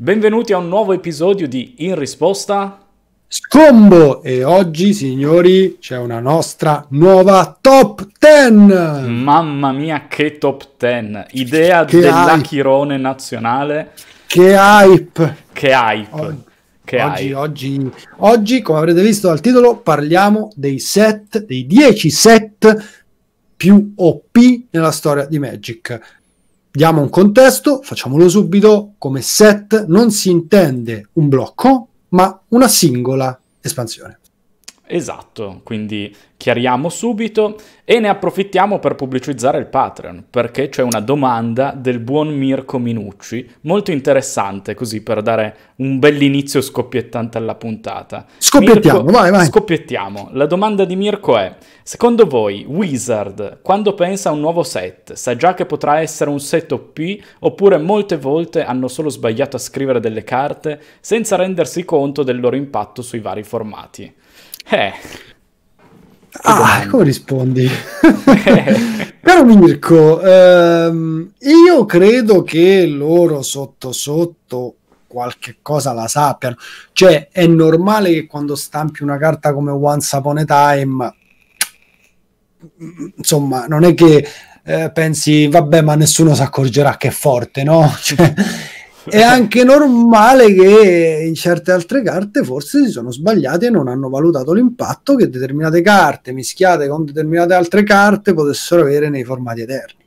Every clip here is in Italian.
Benvenuti a un nuovo episodio di In risposta Scombo e oggi signori c'è una nostra nuova top 10. Mamma mia che top 10, idea che dell'achirone hype. nazionale. Che hype! Che hype! O- che oggi, Oggi, oggi, come avrete visto dal titolo, parliamo dei set, dei 10 set più OP nella storia di Magic diamo un contesto, facciamolo subito, come set non si intende un blocco, ma una singola espansione. Esatto, quindi chiariamo subito e ne approfittiamo per pubblicizzare il Patreon, perché c'è una domanda del buon Mirko Minucci, molto interessante così per dare un bell'inizio scoppiettante alla puntata. Scoppiettiamo, Mirko, vai, vai. Scoppiettiamo. La domanda di Mirko è, secondo voi Wizard, quando pensa a un nuovo set, sa già che potrà essere un set OP oppure molte volte hanno solo sbagliato a scrivere delle carte senza rendersi conto del loro impatto sui vari formati? Eh. Ah, come rispondi? Caro Mirko, ehm, io credo che loro sotto sotto qualche cosa la sappiano. Cioè, è normale che quando stampi una carta come Once Upon a Time, mm, insomma, non è che eh, pensi, vabbè, ma nessuno si accorgerà che è forte, no? Cioè, è anche normale che in certe altre carte forse si sono sbagliate e non hanno valutato l'impatto che determinate carte mischiate con determinate altre carte potessero avere nei formati eterni.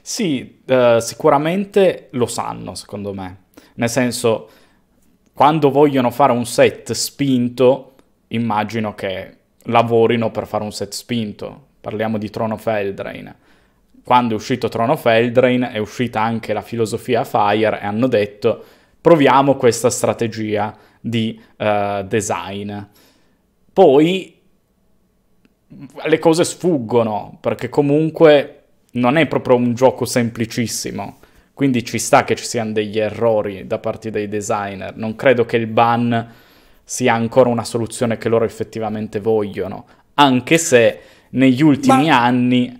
Sì, eh, sicuramente lo sanno, secondo me. Nel senso, quando vogliono fare un set spinto, immagino che lavorino per fare un set spinto. Parliamo di Trono Feldrain quando è uscito Trono of è uscita anche la filosofia Fire e hanno detto proviamo questa strategia di uh, design. Poi le cose sfuggono perché comunque non è proprio un gioco semplicissimo. Quindi ci sta che ci siano degli errori da parte dei designer. Non credo che il ban sia ancora una soluzione che loro effettivamente vogliono. Anche se negli ultimi Ma... anni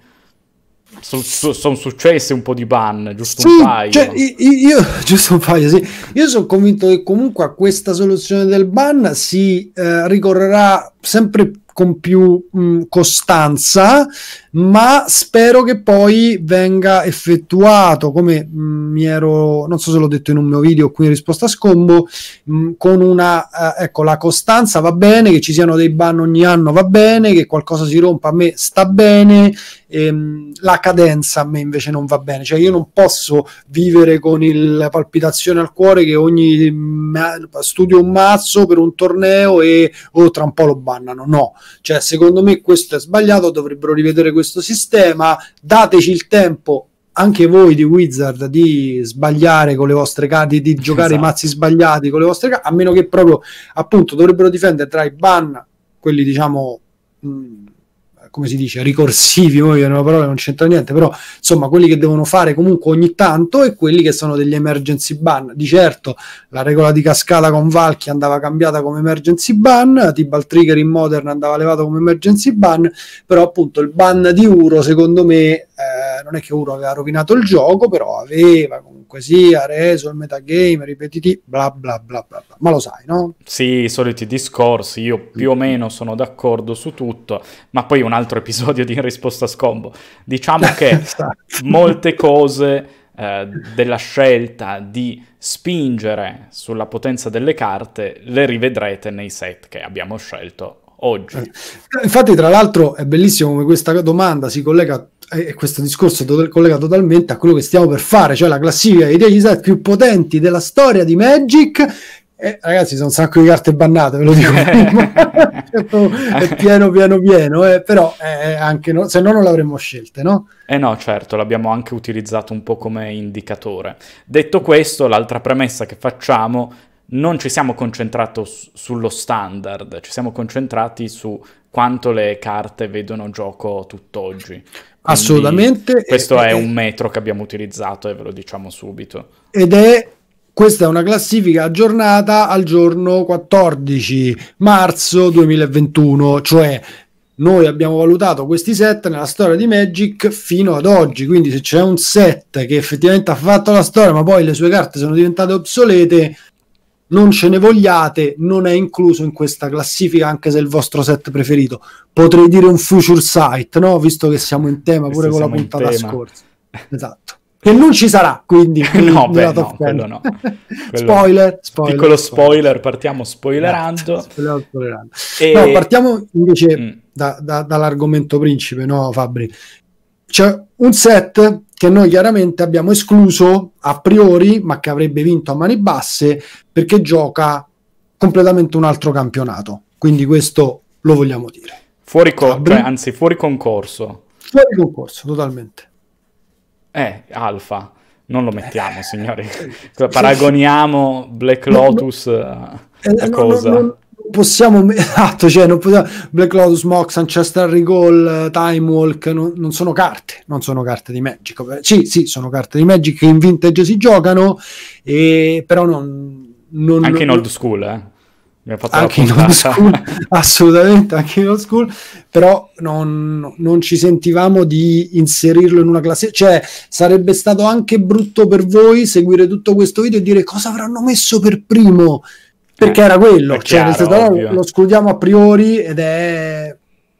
sono su, son successe un po' di ban, giusto sì, un paio. Cioè, io, giusto un paio, sì. Io sono convinto che comunque a questa soluzione del ban si eh, ricorrerà sempre con più mh, costanza ma spero che poi venga effettuato come mh, mm, mi ero, non so se l'ho detto in un mio video qui in risposta a scombo, mh, mm, con una, eh, ecco, la costanza va bene, che ci siano dei ban ogni anno va bene, che qualcosa si rompa a me sta bene, ehm, la cadenza a me invece non va bene, cioè io non posso vivere con il, la palpitazione al cuore che ogni ma, mm, studio un mazzo per un torneo e o oh, tra un po' lo bannano, no, cioè secondo me questo è sbagliato, dovrebbero rivedere questo questo sistema, dateci il tempo anche voi di Wizard di sbagliare con le vostre carte, di giocare esatto. i mazzi esatto. sbagliati con le vostre carte, a meno che proprio appunto dovrebbero difendere tra i ban, quelli diciamo mh, come si dice, ricorsivi, poi una parola che non c'entra niente, però insomma quelli che devono fare comunque ogni tanto e quelli che sono degli emergency ban. Di certo la regola di cascata con Valky andava cambiata come emergency ban, Tibal Trigger in Modern andava levato come emergency ban, però appunto il ban di Uro secondo me... Eh, non è che uno aveva rovinato il gioco, però aveva comunque sia reso il metagame ripetitivo, bla, bla bla bla bla, ma lo sai, no? Sì, i soliti discorsi, io più o meno sono d'accordo su tutto, ma poi un altro episodio di In risposta scombo. Diciamo che esatto. molte cose eh, della scelta di spingere sulla potenza delle carte le rivedrete nei set che abbiamo scelto oggi. Eh, infatti, tra l'altro, è bellissimo come questa domanda si collega e questo discorso è collega totalmente a quello che stiamo per fare, cioè la classifica dei 10 set più potenti della storia di Magic. Eh, ragazzi, sono un sacco di carte bannate, ve lo dico. è pieno, pieno, pieno, eh, però eh, eh, anche no, se no non l'avremmo scelte, no? Eh no, certo, l'abbiamo anche utilizzato un po' come indicatore. Detto questo, l'altra premessa che facciamo non ci siamo concentrati su- sullo standard, ci siamo concentrati su quanto le carte vedono gioco tutt'oggi. Quindi Assolutamente. Questo è, è un metro che abbiamo utilizzato e ve lo diciamo subito. Ed è questa è una classifica aggiornata al giorno 14 marzo 2021, cioè noi abbiamo valutato questi set nella storia di Magic fino ad oggi, quindi se c'è un set che effettivamente ha fatto la storia ma poi le sue carte sono diventate obsolete, non ce ne vogliate, non è incluso in questa classifica anche se è il vostro set preferito. Potrei dire un future site, no? visto che siamo in tema pure con la puntata scorsa. Esatto. Che non ci sarà, quindi no, beh, no, quello no. Quello... spoiler, spoiler, Piccolo spoiler, partiamo spoilerando. spoiler, spoilerando. E... No, partiamo invece mm. da, da, dall'argomento principe, no Fabri? C'è un set che noi chiaramente abbiamo escluso a priori, ma che avrebbe vinto a mani basse perché gioca completamente un altro campionato. Quindi questo lo vogliamo dire. Fuori co- cioè, anzi, fuori concorso. Fuori concorso, totalmente. Eh, Alfa, non lo mettiamo, eh. signori. Paragoniamo Black Lotus no, no, eh, eh, a, a eh, cosa? No, possiamo esatto, cioè non possiamo Black Lotus, Mox, Ancestor Recall, eh, Time Walk non, non, sono carte, non sono carte di Magic. Sì, sì, sono carte di Magic che in vintage si giocano e però non, non anche in old school, eh. Anche in old school, assolutamente anche in old school, però non, non ci sentivamo di inserirlo in una classe, cioè sarebbe stato anche brutto per voi seguire tutto questo video e dire cosa avranno messo per primo perché eh, era quello, cioè, chiaro, senso, lo escludiamo a priori ed è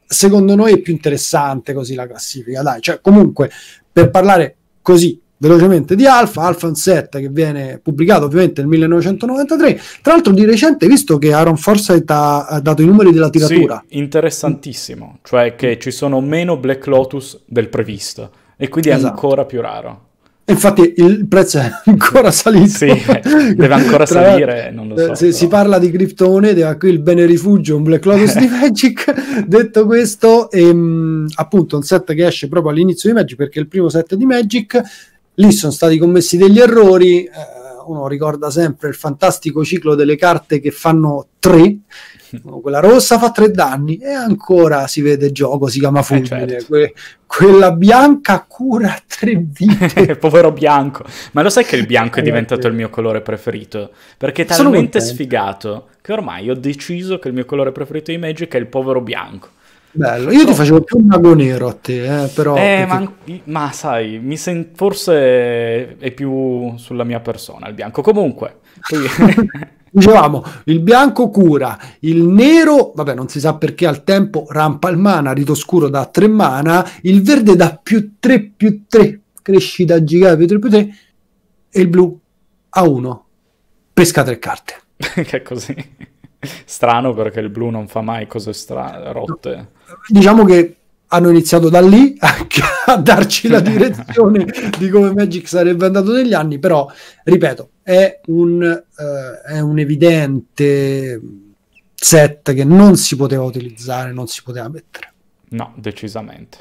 secondo noi è più interessante così la classifica, dai, cioè comunque per parlare così velocemente di Alfa, Alfa un set che viene pubblicato ovviamente nel 1993. Tra l'altro di recente, visto che Aaron Forsyth ha, ha, dato i numeri della tiratura. Sì, interessantissimo, cioè che ci sono meno Black Lotus del previsto e quindi è esatto. ancora più raro. Infatti il prezzo è ancora salito. Sì, eh, deve ancora Tra, salire, non lo so. Eh, se si parla di criptomonete, ma eh, qui il bene rifugio un Black Lotus di Magic. Detto questo, ehm, appunto un set che esce proprio all'inizio di Magic, perché è il primo set di Magic. Lì sono stati commessi degli errori. Eh, uno ricorda sempre il fantastico ciclo delle carte che fanno tre, quella rossa fa tre danni e ancora si vede gioco, si chiama eh, fulmine, eh certo. que- quella bianca cura tre vite. Povero bianco, ma lo sai che il bianco è eh, diventato il mio colore preferito? Perché è talmente sfigato che ormai ho deciso che il mio colore preferito di Magic è il povero bianco. Bello, io ti facevo più un mago nero a te, eh, però... Eh, ma, ma, sai, mi sen- forse è più sulla mia persona il bianco. Comunque... Poi... Dicevamo, il bianco cura, il nero, vabbè non si sa perché al tempo rampa il mana, rito scuro da 3 mana, il verde da più 3 più 3, crescita gigante più 3 più 3, e il blu a 1, pesca 3 carte. che così. Strano perché il blu non fa mai cose stra- rotte. Diciamo che hanno iniziato da lì a darci la direzione di come Magic sarebbe andato negli anni, però ripeto, è un, eh, è un evidente set che non si poteva utilizzare, non si poteva mettere. No, decisamente.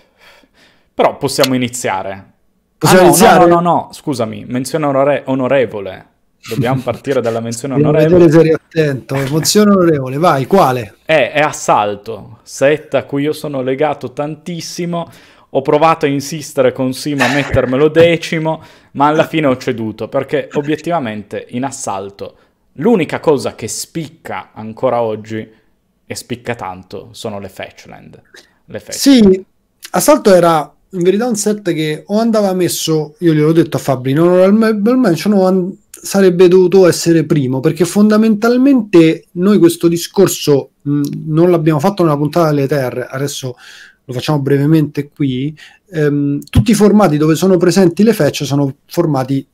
Però possiamo iniziare. Possiamo ah, no, iniziare? No, no, no, no, scusami, menzione onore- onorevole. Dobbiamo partire dalla menzione onorevole. Devo attento. Menzione onorevole, vai, quale? È, è Assalto, setta a cui io sono legato tantissimo. Ho provato a insistere con Simo a mettermelo decimo, ma alla fine ho ceduto perché obiettivamente in Assalto l'unica cosa che spicca ancora oggi e spicca tanto sono le Fetchland. Le Fetchland. Sì, Assalto era in verità un set che o andava messo, io glielo ho detto a Fabri, non honorable mention cioè, o an- sarebbe dovuto essere primo, perché fondamentalmente noi questo discorso mh, non l'abbiamo fatto nella puntata delle terre, adesso lo facciamo brevemente qui, ehm, tutti i formati dove sono presenti le fetch sono formati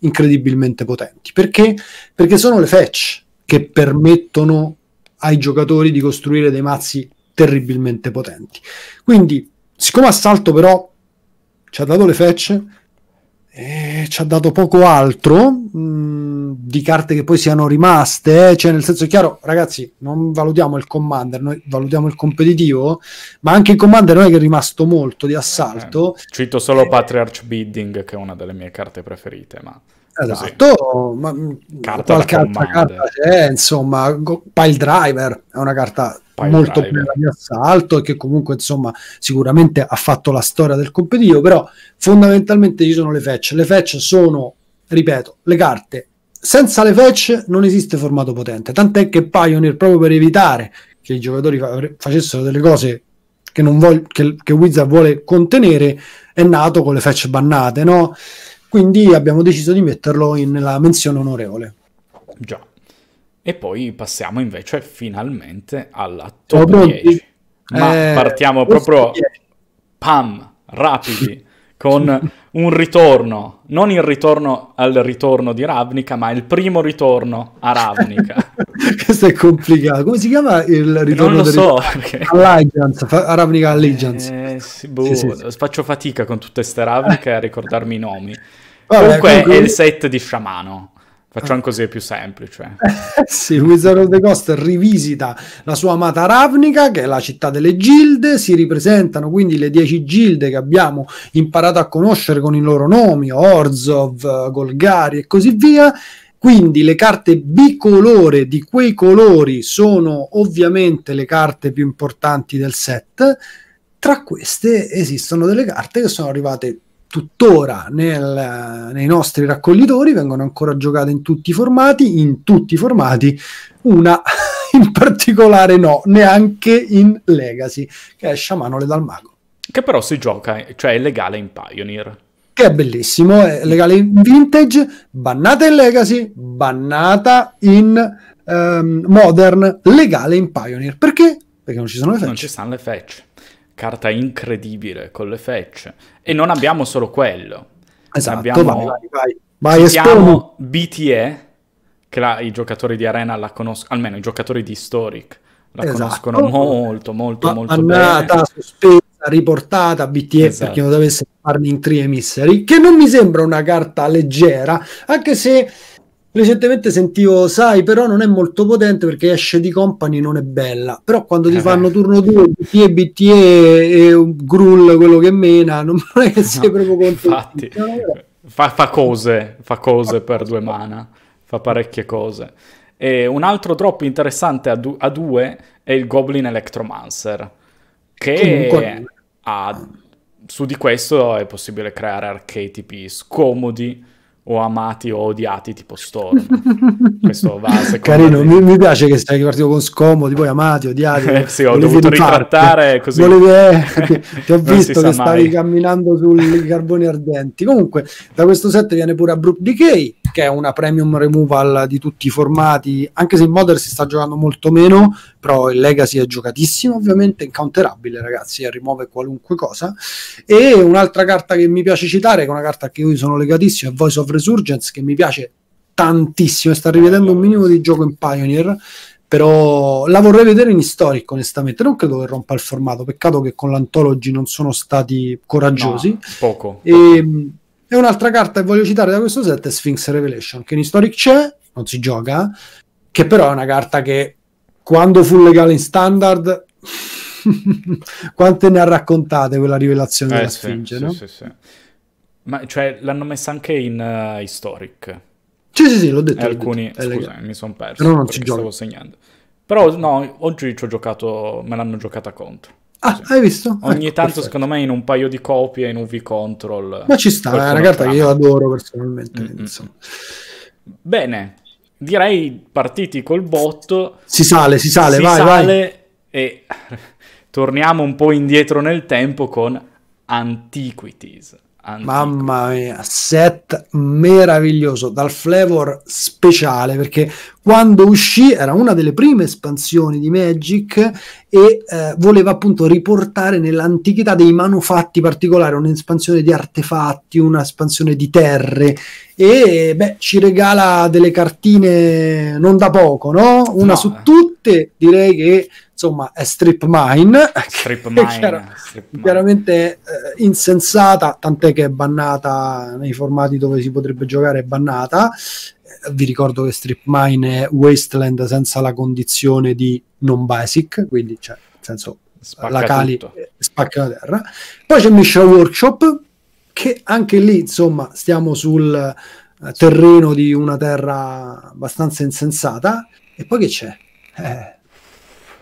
incredibilmente potenti. Perché? Perché sono le fetch che permettono ai giocatori di costruire dei mazzi terribilmente potenti. Quindi, siccome Assalto però ci ha dato le fetch, eh, ci ha dato poco altro mh, mm, di carte che poi siano rimaste, eh? cioè nel senso chiaro, ragazzi, non valutiamo il commander, noi valutiamo il competitivo, ma anche il commander non è che è rimasto molto di assalto. Eh, cito solo Patriarch Bidding, che è una delle mie carte preferite, ma... Esatto, ma mm, carta qualche altra carta c'è, insomma, Pile Driver è una carta Pile molto piena di assalto e che comunque, insomma, sicuramente ha fatto la storia del competitivo, però fondamentalmente ci sono le fetch. Le fetch sono, ripeto, le carte. Senza le fetch non esiste formato potente, tant'è che Pioneer, proprio per evitare che i giocatori fa- facessero delle cose che, vog- che, che, Wizard vuole contenere, è nato con le fetch bannate, no? Quindi abbiamo deciso di metterlo in, nella menzione onorevole. Già. E poi passiamo invece finalmente alla top 10. Ma eh, partiamo proprio... Pam, rapidi. con un ritorno, non il ritorno al ritorno di Ravnica, ma il primo ritorno a Ravnica. Questo è complicato. Come si chiama il ritorno? Non lo so. Allegiance, fa- Ravnica Allegiance. Eh, sì, boh, sì, sì, faccio fatica con tutte queste Ravnica a ricordarmi i nomi. Vabbè, comunque, comunque è il set di Sciamano. Facciamo ah. così più semplice. sì, Wizard of the Coast rivisita la sua amata Ravnica, che è la città delle gilde, si ripresentano quindi le dieci gilde che abbiamo imparato a conoscere con i loro nomi, Orzov, eh, Golgari e così via. Quindi le carte bicolore di quei colori sono ovviamente le carte più importanti del set. Tra queste esistono delle carte che sono arrivate tuttora nel, nei nostri raccoglitori, vengono ancora giocate in tutti i formati, in tutti i formati, una in particolare no, neanche in Legacy, che è Sciamanole dal Mago. Che però si gioca, cioè è legale in Pioneer. Che è bellissimo, è legale in Vintage, bannata in Legacy, bannata in um, Modern, legale in Pioneer. Perché? Perché non ci sono le fetch. Non ci stanno le fetch carta incredibile con le fecce. E non abbiamo solo quello. Esatto, abbiamo, vai, vai. vai abbiamo BTE, che la, i giocatori di Arena la conoscono, almeno i giocatori di Historic la esatto. conoscono molto, molto, Ma, molto annata, bene. sospesa, riportata, BTE esatto. perché non dovesse farne in Triemissery, che non mi sembra una carta leggera, anche se Recentemente sentivo, sai, però non è molto potente perché esce di company non è bella. Però quando ti eh fanno turno 2, BTE, BTE e Grull, quello che mena, non è che sei no, proprio contento. Infatti, fa, fa, cose, fa cose per due mana, fa parecchie cose. E un altro drop interessante a, du- a due è il Goblin Electromancer, che ha, su di questo è possibile creare archetipi scomodi o amati o odiati tipo Storm. Questo va a Carino, di... mi, mi, piace che stai partito con scomodi, poi amati, odiati. Eh, sì, ho dovuto ritrattare così. Volevi... Eh, ti ho visto che stavi camminando sui carboni ardenti. Comunque, da questo set viene pure a Brook Decay che è una premium removal di tutti i formati, anche se in modern si sta giocando molto meno, però il legacy è giocatissimo, ovviamente incounterabile ragazzi, eh, rimuove qualunque cosa. E un'altra carta che mi piace citare, che è una carta a cui io sono legatissimo, è Voice of Resurgence, che mi piace tantissimo, e sta rivedendo un minimo di gioco in Pioneer, però la vorrei vedere in historic onestamente non credo che rompa il formato peccato che con l'antology non sono stati coraggiosi no, poco, e, ehm, e un'altra carta che voglio citare da questo set è Sphinx Revelation, che in Historic c'è, non si gioca, che però è una carta che quando fu legale in standard quante ne ha raccontate quella rivelazione eh, della sì, Sfinge, sì, no? Sì, sì. Ma cioè l'hanno messa anche in uh, Historic. Sì, sì, sì, l'ho detto. E alcuni, detto. scusa, mi sono perso. Però non ci gioco. Però no, oggi ci ho giocato, me l'hanno giocata contro. Ah, cioè, hai visto? Ogni ecco, tanto, perfetto. secondo me, in un paio di copie in UV Control. Ma ci sta, è una carta che io adoro personalmente. Mm-hmm. Bene, direi partiti col botto. Si sale, si sale, si vai, sale vai. E torniamo un po' indietro nel tempo con Antiquities. Antico. Mamma mia, set meraviglioso, dal flavor speciale, perché quando uscì era una delle prime espansioni di Magic e eh, voleva appunto riportare nell'antichità dei manufatti particolari, un'espansione di artefatti, un'espansione di terre e beh, ci regala delle cartine non da poco, no? Una no, su eh. tutte direi che insomma è Strip Mine, strip mine, chiaro, strip chiaramente eh, insensata, tant'è che è bannata nei formati dove si potrebbe giocare, è bannata vi ricordo che Strip Mine è Wasteland senza la condizione di non basic, quindi cioè, nel senso spacca la Cali tutto. spacca la terra. Poi c'è Mission Workshop, che anche lì, insomma, stiamo sul eh, terreno di una terra abbastanza insensata. E poi che c'è? Eh.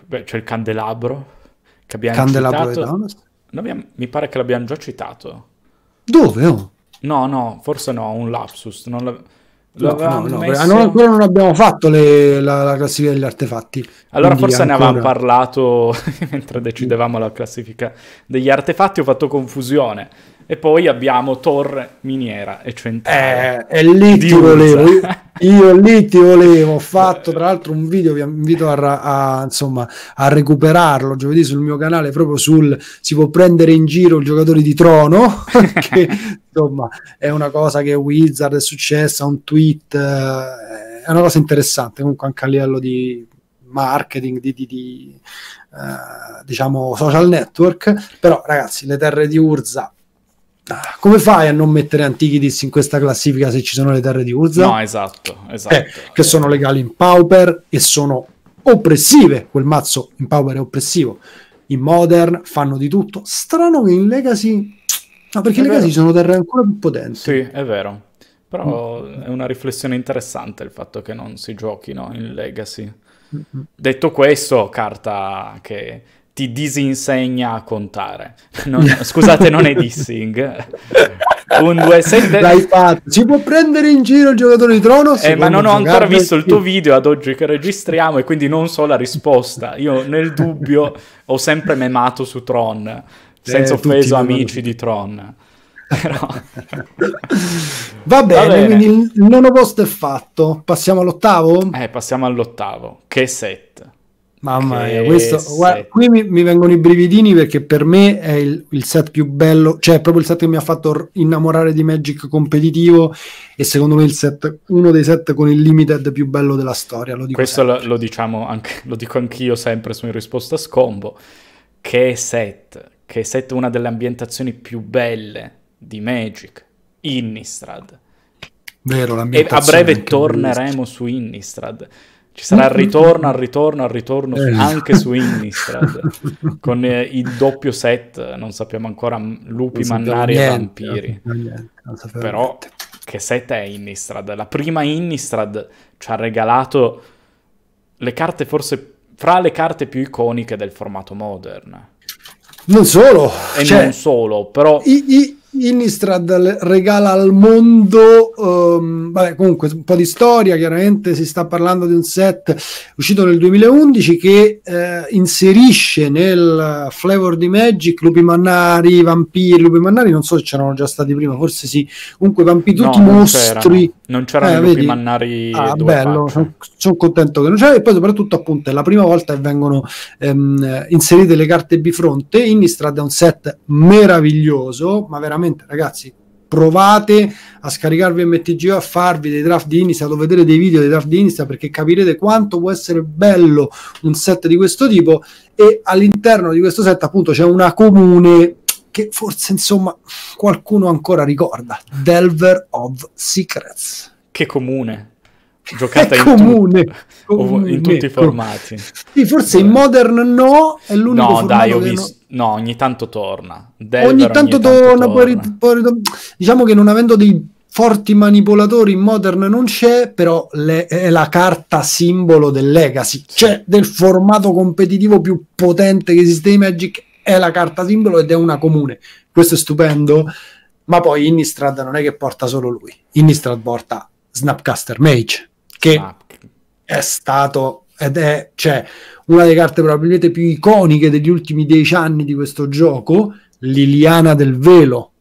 Beh, c'è il candelabro che abbiamo candelabro citato. Abbiamo, mi pare che l'abbiamo già citato. Dove? Oh? No, no, forse no, un lapsus. Non l'avevo No, no, ah, no, ancora non abbiamo fatto le, la, la, classifica degli artefatti. Allora forse ancora... ne avevamo parlato mentre decidevamo la classifica degli artefatti, ho fatto confusione e poi abbiamo Torre Miniera e Centrale. Eh, e lì ti volevo, io, io, lì ti volevo, ho fatto tra l'altro un video, vi invito a, a, insomma, a recuperarlo giovedì sul mio canale, proprio sul si può prendere in giro il giocatore di Trono, che insomma è una cosa che Wizard è successa, un tweet, eh, è una cosa interessante comunque anche a livello di marketing, di, di, di eh, diciamo social network, però ragazzi le terre di Urza Ah, come fai a non mettere Antiquities in questa classifica se ci sono le terre di Urza? No, esatto, esatto. Eh, che sono legali in Pauper e sono oppressive. Quel mazzo in Pauper è oppressivo. In Modern fanno di tutto. Strano che in Legacy... No, perché in Legacy vero. sono terre ancora più potenti. Sì, è vero. Però mm. è una riflessione interessante il fatto che non si giochino in Legacy. Mm-hmm. Detto questo, carta che ti disinsegna a contare. Non, scusate, non è dissing. Un 2 7 L'hai fatto. Si può prendere in giro il giocatore di trono? Eh, ma non ho ancora visto il tuo video ad oggi che registriamo e quindi non so la risposta. Io nel dubbio ho sempre memato su Tron, senza eh, offeso amici di Tron. Però... Va, bene, Va bene, quindi il nono posto è fatto. Passiamo all'ottavo? Eh, passiamo all'ottavo. Che set. Mamma mia, questo, guarda, qui mi, mi, vengono i brividini perché per me è il, il, set più bello, cioè è proprio il set che mi ha fatto innamorare di Magic competitivo e secondo me il set, uno dei set con il limited più bello della storia. Lo questo lo, lo, diciamo anche, lo dico anch'io sempre su in risposta a Scombo, che set, che set una delle ambientazioni più belle di Magic, Innistrad. Vero, l'ambientazione. E a breve torneremo su Innistrad ci sarà il mm. ritorno al ritorno al ritorno eh. anche su Innistrad con eh, il doppio set, non sappiamo ancora lupi, mannari niente, e vampiri. Niente, Però niente. che set è Innistrad? La prima Innistrad ci ha regalato le carte forse fra le carte più iconiche del formato modern. Non solo, e cioè, non solo, però i, i Innistrad regala al mondo, um, vabbè, comunque un po' di storia, chiaramente si sta parlando di un set uscito nel 2011 che eh, inserisce nel flavor di Magic lupi mannari, vampiri, lupi mannari, non so se c'erano già stati prima, forse sì, comunque vampiri, tutti no, mostri. C'erano. Non c'erano eh, lupi vedi? mannari. Ah, bello, sono, sono contento che non c'era e poi soprattutto appunto è la prima volta che vengono ehm, inserite le carte bifronte, Innistrad è un set meraviglioso, ma veramente veramente ragazzi provate a scaricarvi MTGO a farvi dei draft di Insta, a vedere dei video dei draft di Insta perché capirete quanto può essere bello un set di questo tipo e all'interno di questo set appunto c'è una comune che forse insomma qualcuno ancora ricorda Delver of Secrets che comune giocata in, comune, tut- comune. in tutti i formati sì, forse in modern no è l'unico no dai ho visto no- No, ogni tanto torna. Delver ogni tanto, ogni tanto torna, poi, poi, diciamo che non avendo dei forti manipolatori in Modern non c'è, però le, è la carta simbolo del Legacy, cioè del formato competitivo più potente che esiste di Magic, è la carta simbolo ed è una comune. Questo è stupendo, ma poi Innistrad non è che porta solo lui, Innistrad porta Snapcaster Mage, che Snap. è stato ed è cioè, una delle carte probabilmente più iconiche degli ultimi dieci anni di questo gioco, Liliana del Velo,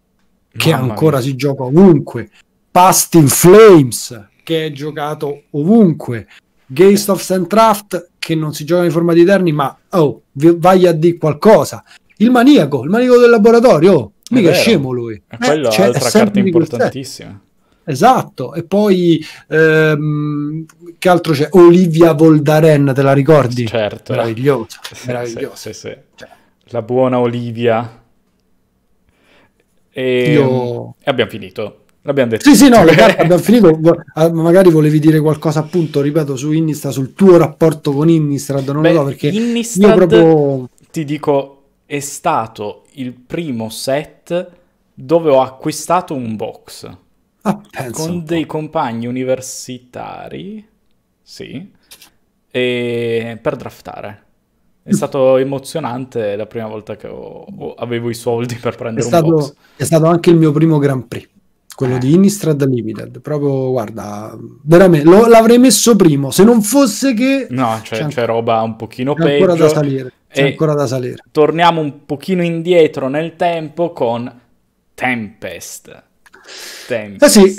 che Mamma ancora mia. si gioca ovunque, Past in Flames, che è giocato ovunque, Games of Sandcraft, che non si gioca in forma di terni, ma oh, vai a dire qualcosa. Il maniaco, il maniaco del laboratorio, oh, mica è scemo lui. È eh, cioè, è un'altra carta importantissima. Esatto, e poi ehm, che altro c'è? Olivia Voldaren, te la ricordi? Certo. Meravigliosa. meravigliosa. Sì, sì, sì. Cioè. La buona Olivia. E... Io... e abbiamo finito. L'abbiamo detto. Sì, sì, no, abbiamo finito. Ah, magari volevi dire qualcosa, appunto, ripeto, su Innistra, sul tuo rapporto con Innistra, non Beh, lo so perché Innistrad, io proprio... Ti dico, è stato il primo set dove ho acquistato un box. Ah, con dei compagni universitari, sì, e per draftare. È mm. stato emozionante la prima volta che ho, ho, avevo i soldi per prendere è un stato, box. È stato anche il mio primo Grand Prix, quello eh. di Innistrad Limited. Proprio, guarda, veramente, lo, l'avrei messo primo, se non fosse che... No, c'è, c'è, c'è roba un pochino c'è peggio. Ancora da salire, c'è ancora da salire. Torniamo un pochino indietro nel tempo con Tempest. Tempest. Eh sì,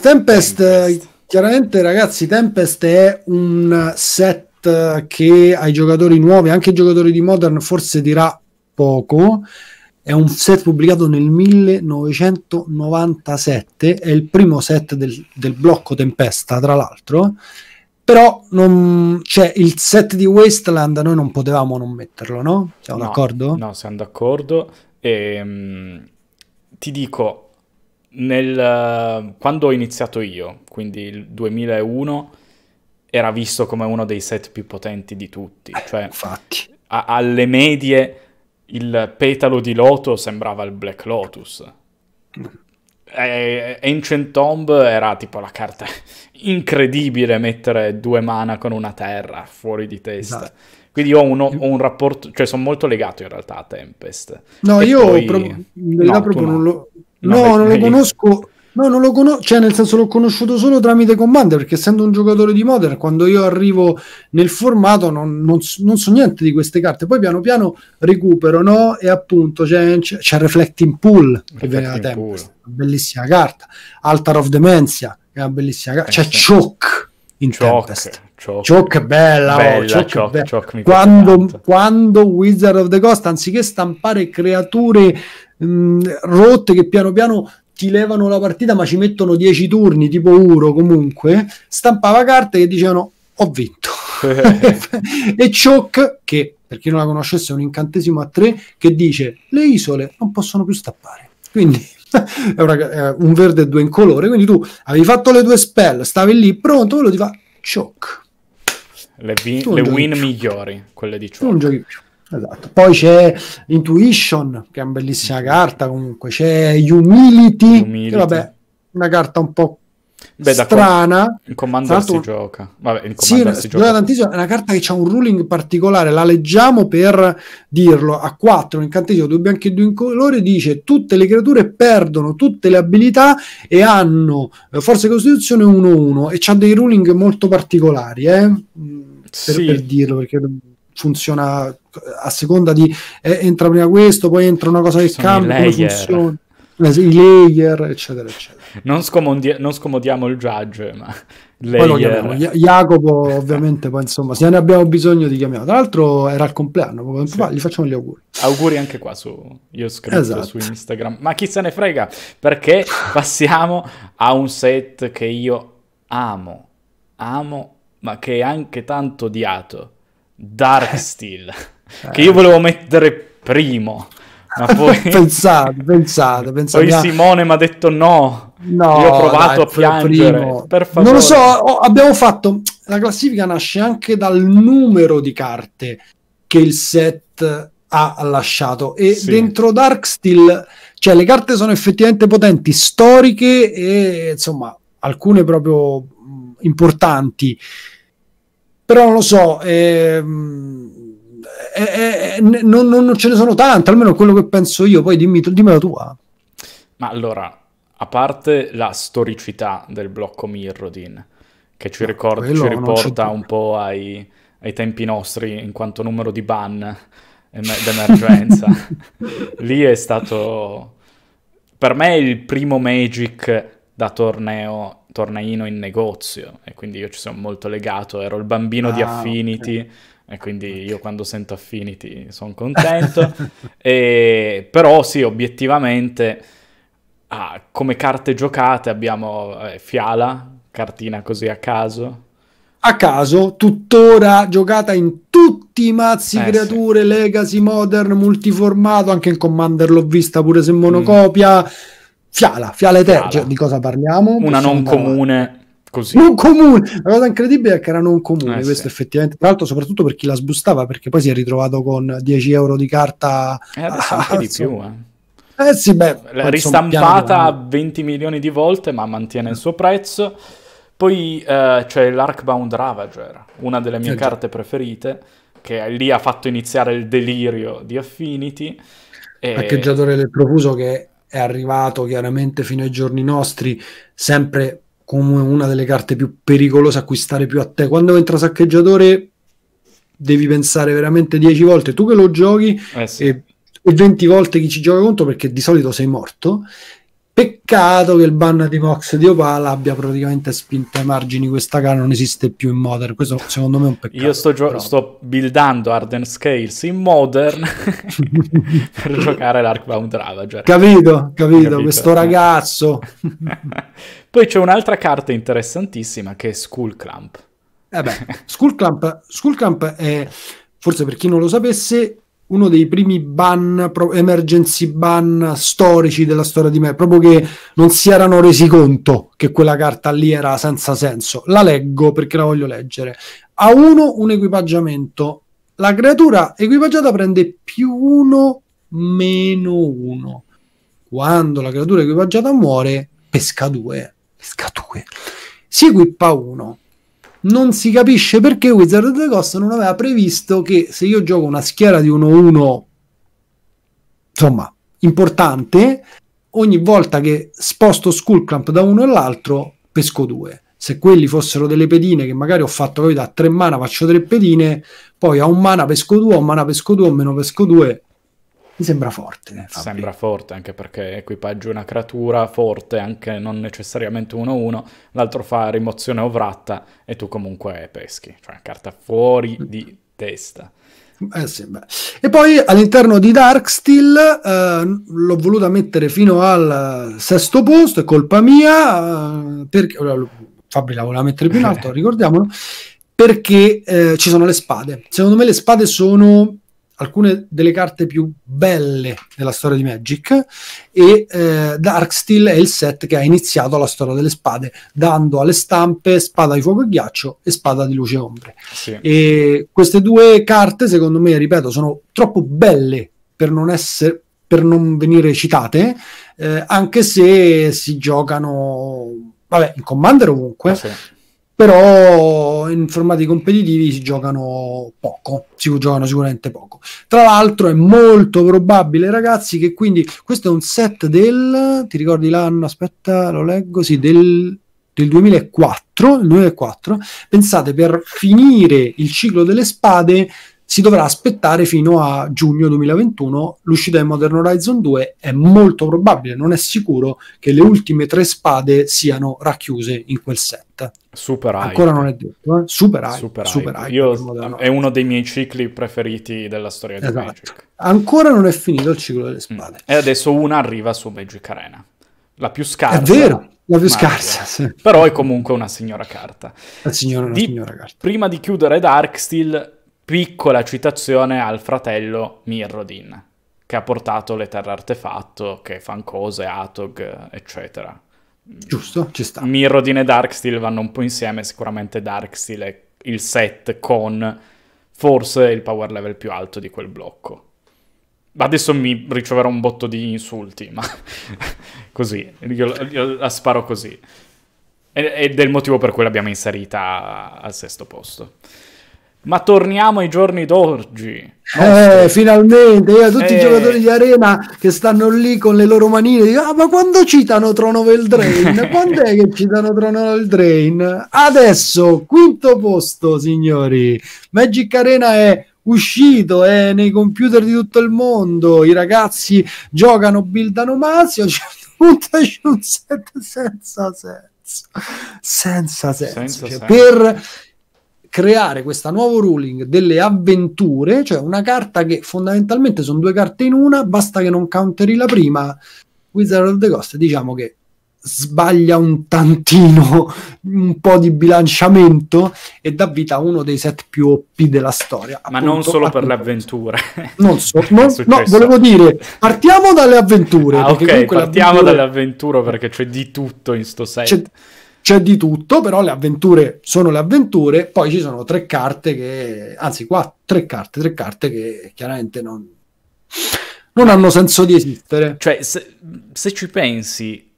Tempest, eh, Tempest. chiaramente ragazzi, Tempest è un set che ai giocatori nuovi, anche ai giocatori di Modern, forse dirà poco. È un set pubblicato nel 1997, è il primo set del, del blocco Tempesta, tra l'altro però non, cioè, il set di Wasteland noi non potevamo non metterlo, no? Siamo no, d'accordo? No, siamo d'accordo. E, um, ti dico, nel, quando ho iniziato io, quindi il 2001, era visto come uno dei set più potenti di tutti. Eh, cioè, Infatti. A, alle medie il petalo di loto sembrava il Black Lotus. Mm. E, eh, Ancient Tomb era tipo la carta incredibile mettere due mana con una terra fuori di testa. Esatto. Quindi ho, uno, ho, un rapporto, cioè sono molto legato in realtà a Tempest. No, e io poi... pro- no, proprio non, lo, No, no non lo conosco. No, non lo conosco, cioè nel senso l'ho conosciuto solo tramite Commander, perché essendo un giocatore di Modern, quando io arrivo nel formato non, non, non so niente di queste carte, poi piano piano recupero, no? E appunto c'è, c'è Reflecting Pool, che viene da Tempest, una bellissima carta, Altar of Dementia, che è una bellissima carta, c'è eh, Choke in Choke. Tempest. Choc, è bella, oh, quando Wizard of the Coast anziché stampare creature mh, mm, rotte che piano piano ti levano la partita ma ci mettono 10 turni tipo Uro comunque, stampava carte che dicevano ho vinto. e Choc, che per chi non la conoscesse è un incantesimo a tre, che dice le isole non possono più stappare. Quindi è una, un verde e due in colore, quindi tu avevi fatto le due spell, stavi lì pronto, quello ti fa Choc. Le, vi- le win migliori, quelle di Choc. Non giochi più. Esatto. Poi c'è Intuition, che è una bellissima carta comunque, c'è Humility, Humility. Che, vabbè, una carta un po' Beh, strana. In Commander si gioca. Vabbè, in Commander sì, si gioca. tantissimo. È una carta che ha un ruling particolare, la leggiamo per dirlo. A 4, un incantesimo, due bianchi e due in colore, dice tutte le creature perdono tutte le abilità e hanno eh, forza e costituzione 1-1 e c'ha dei ruling molto particolari, eh? Mm, per, sì. per dirlo, perché funziona a seconda di eh, entra prima questo, poi entra una cosa che cambia, come funziona eh, i layer, eccetera, eccetera. Non, scomodia- non scomodiamo il judge, ma layer... I- Jacopo, ovviamente, poi insomma, se ne abbiamo bisogno di chiamiamo. Tra l'altro era il compleanno, poco tempo fa, gli facciamo gli auguri. Auguri anche qua su io ho scritto esatto. su Instagram, ma chi se ne frega, perché passiamo a un set che io amo, amo, ma che è anche tanto odiato. Dark eh. Steel che io volevo mettere primo. Ma poi... pensate, pensate, pensate. Poi Simone mi ha detto no. No, io ho provato dai, a piangere. Primo. Per favore. Non lo so, oh, abbiamo fatto... La classifica nasce anche dal numero di carte che il set ha lasciato. E sì. dentro Darksteel, cioè le carte sono effettivamente potenti, storiche e insomma alcune proprio importanti. Però non lo so, ehm, eh, eh, non, non, ce ne sono tante, almeno quello che penso io, poi dimmi, dimmi la tua. Ah. Ma allora, a parte la storicità del blocco Mirrodin, che ci, ricorda, ci riporta un po' ai, ai, tempi nostri in quanto numero di ban d'emergenza, lì è stato per me il primo Magic da torneo, torneino in negozio e quindi io ci sono molto legato, ero il bambino ah, di Affinity. Okay e quindi io quando sento Affinity sono contento. e, però sì, obiettivamente, ah, come carte giocate abbiamo eh, Fiala, cartina così a caso. A caso, tuttora giocata in tutti i mazzi eh, creature, sì. legacy, modern, multiformato, anche in Commander l'ho vista pure se monocopia. Mm. Fiala, Fiala Eterna, cioè, di cosa parliamo? Una Possiamo non comune Così. Non comune, la cosa incredibile è che era non comune eh, questo sì. effettivamente, tra l'altro soprattutto per chi la sbustava perché poi si è ritrovato con 10 euro di carta eh, adesso anche di più eh. eh sì, beh, ristampata a 20 milioni di volte ma mantiene il suo eh. prezzo poi eh, c'è l'Arkbound Ravager una delle mie eh, carte preferite che lì ha fatto iniziare il delirio di Affinity e... Paccheggiatore del profuso che è arrivato chiaramente fino ai giorni nostri sempre come una delle carte più pericolose a cui stare più a te. Quando entra saccheggiatore devi pensare veramente 10 volte tu che lo giochi eh sì. e, e 20 volte chi ci gioca contro perché di solito sei morto Peccato che il ban di Mox di Opala abbia praticamente spinto ai margini questa gara, non esiste più in Modern. Questo secondo me è un peccato. Io sto, gio- sto buildando Arden Scales in Modern per giocare l'Arkbound Ravager. Capito, capito, capito questo ragazzo. Poi c'è un'altra carta interessantissima che è Skull Eh beh, Skull Clamp, Skull Clamp è, forse per chi non lo sapesse, uno dei primi ban, pro- emergency ban storici della storia di me, proprio che non si erano resi conto che quella carta lì era senza senso. La leggo perché la voglio leggere. A uno un equipaggiamento. La creatura equipaggiata prende più uno meno uno. Quando la creatura equipaggiata muore, pesca due. Pesca due. Si equipa uno non si capisce perché Wizard of the Coast non aveva previsto che se io gioco una schiera di 1-1 insomma importante ogni volta che sposto Skullcramp da uno all'altro pesco due se quelli fossero delle pedine che magari ho fatto capito, a tre mana faccio tre pedine poi a un mana pesco due a un mana pesco due a meno pesco due mi sembra forte. Eh, Fabri. Sembra forte anche perché equipaggio una creatura forte, anche non necessariamente 1-1, l'altro fa rimozione ovratta e tu comunque peschi, cioè carta fuori mm. di testa. Eh sì, e poi all'interno di Darksteel eh, l'ho voluta mettere fino al sesto posto, è colpa mia, eh, perché, Fabri la voleva mettere più in alto, ricordiamolo, perché eh, ci sono le spade. Secondo me le spade sono alcune delle carte più belle della storia di Magic e eh, Darksteel è il set che ha iniziato la storia delle spade dando alle stampe spada di fuoco e ghiaccio e spada di luce e ombre sì. e queste due carte secondo me ripeto sono troppo belle per non essere per non venire citate eh, anche se si giocano vabbè in Commander ovunque sì però in formati competitivi si giocano poco, si giocano sicuramente poco. Tra l'altro è molto probabile, ragazzi, che quindi questo è un set del, ti ricordi l'anno, aspetta, lo leggo, sì, del, del 2004, 2004, pensate per finire il ciclo delle spade si dovrà aspettare fino a giugno 2021 l'uscita di Modern Horizon 2 è molto probabile, non è sicuro che le ultime tre spade siano racchiuse in quel set super hype. ancora non è detto eh? super hype, super super hype. Io, è uno dei miei cicli preferiti della storia esatto. di Magic ancora non è finito il ciclo delle mm. spade mm. e adesso una arriva su Magic Arena la più scarsa è vero la più scarsa, sì. però è comunque una signora carta. Signora, una di, signora carta. Prima di chiudere Darksteel, piccola citazione al fratello Mirrodin, che ha portato le terre artefatto, che fan cose, Atog, eccetera. Giusto, ci sta. Mirrodin e Darksteel vanno un po' insieme, sicuramente Darksteel è il set con forse il power level più alto di quel blocco. Adesso mi riceverò un botto di insulti, ma così, io, io, la sparo così. Ed è il motivo per cui l'abbiamo inserita al sesto posto. Ma torniamo ai giorni d'oggi. Eh, finalmente, io tutti eh. i giocatori di Arena che stanno lì con le loro manine, dico, ah, ma quando citano Trono Veldrain? quando è che citano Trono Veldrain? Adesso, quinto posto, signori. Magic Arena è uscito, è nei computer di tutto il mondo, i ragazzi giocano, buildano mazzi, certo c'è un set senza senso. Senza senso. Senza cioè, senso. Per creare questa nuova ruling delle avventure, cioè una carta che fondamentalmente sono due carte in una, basta che non counteri la prima. Wizard of the Coast diciamo che sbaglia un tantino un po' di bilanciamento e dà vita a uno dei set più OP della storia. Ma appunto, non solo appunto. per le avventure. Non so, non, no, volevo dire, partiamo dalle avventure. Ah, ok, partiamo dalle avventure perché c'è di tutto in sto set. C'è c'è di tutto, però le avventure sono le avventure, poi ci sono tre carte che, anzi qua tre carte, tre carte che chiaramente non, non hanno senso di esistere. Cioè, se, se ci pensi,